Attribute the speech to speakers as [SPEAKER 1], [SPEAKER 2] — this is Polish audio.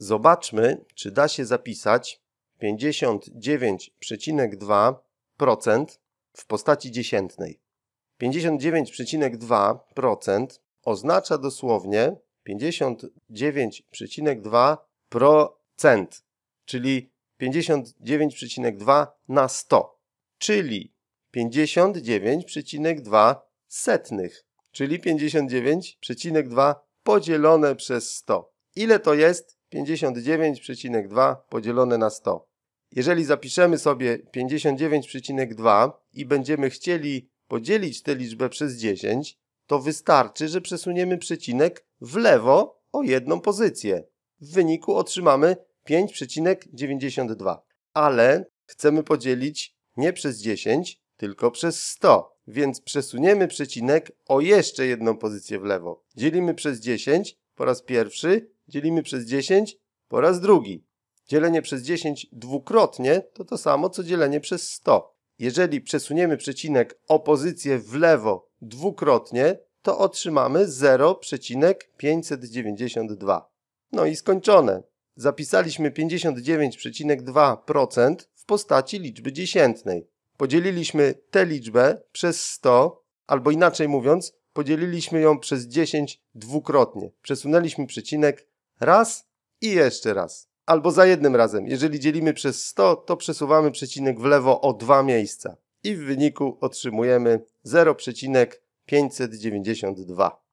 [SPEAKER 1] Zobaczmy, czy da się zapisać 59,2% w postaci dziesiętnej. 59,2% oznacza dosłownie 59,2%, czyli 59,2 na 100, czyli 59,2 setnych, czyli 59,2 podzielone przez 100. Ile to jest? 59,2 podzielone na 100. Jeżeli zapiszemy sobie 59,2 i będziemy chcieli podzielić tę liczbę przez 10, to wystarczy, że przesuniemy przecinek w lewo o jedną pozycję. W wyniku otrzymamy 5,92. Ale chcemy podzielić nie przez 10, tylko przez 100. Więc przesuniemy przecinek o jeszcze jedną pozycję w lewo. Dzielimy przez 10 po raz pierwszy dzielimy przez 10 po raz drugi. Dzielenie przez 10 dwukrotnie to to samo, co dzielenie przez 100. Jeżeli przesuniemy przecinek o pozycję w lewo dwukrotnie, to otrzymamy 0,592. No i skończone. Zapisaliśmy 59,2% w postaci liczby dziesiętnej. Podzieliliśmy tę liczbę przez 100, albo inaczej mówiąc, podzieliliśmy ją przez 10 dwukrotnie. Przesunęliśmy przecinek Raz i jeszcze raz. Albo za jednym razem. Jeżeli dzielimy przez 100, to przesuwamy przecinek w lewo o dwa miejsca. I w wyniku otrzymujemy 0,592.